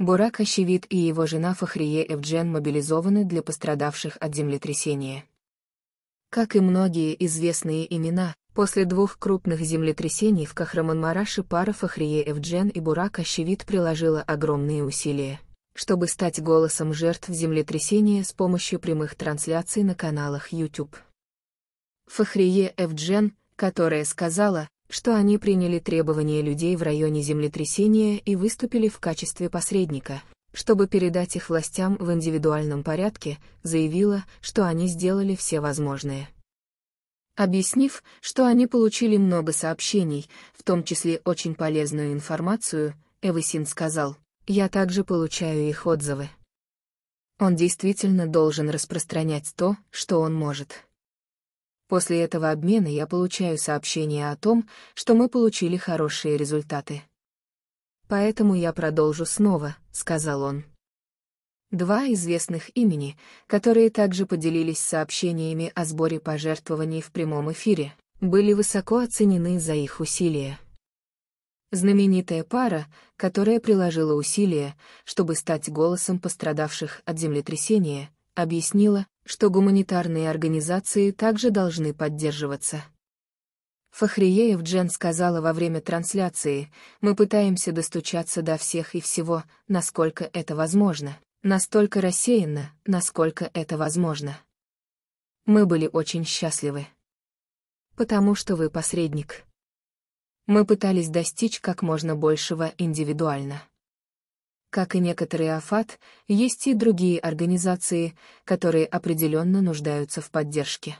Бурак Хащевит и его жена Фахрие Эвджен мобилизованы для пострадавших от землетрясения. Как и многие известные имена, после двух крупных землетрясений в Кахраманмараше пара Фахрие Эвджен и Бурак Хащевит приложила огромные усилия, чтобы стать голосом жертв землетрясения с помощью прямых трансляций на каналах YouTube. Фахрие Эвджен, которая сказала, что они приняли требования людей в районе землетрясения и выступили в качестве посредника, чтобы передать их властям в индивидуальном порядке, заявила, что они сделали все возможное. Объяснив, что они получили много сообщений, в том числе очень полезную информацию, Эвесин сказал, «Я также получаю их отзывы». Он действительно должен распространять то, что он может. После этого обмена я получаю сообщение о том, что мы получили хорошие результаты. «Поэтому я продолжу снова», — сказал он. Два известных имени, которые также поделились сообщениями о сборе пожертвований в прямом эфире, были высоко оценены за их усилия. Знаменитая пара, которая приложила усилия, чтобы стать голосом пострадавших от землетрясения, объяснила, что гуманитарные организации также должны поддерживаться. Фахриеев Джен сказала во время трансляции, «Мы пытаемся достучаться до всех и всего, насколько это возможно, настолько рассеянно, насколько это возможно. Мы были очень счастливы. Потому что вы посредник. Мы пытались достичь как можно большего индивидуально». Как и некоторые АФАТ, есть и другие организации, которые определенно нуждаются в поддержке.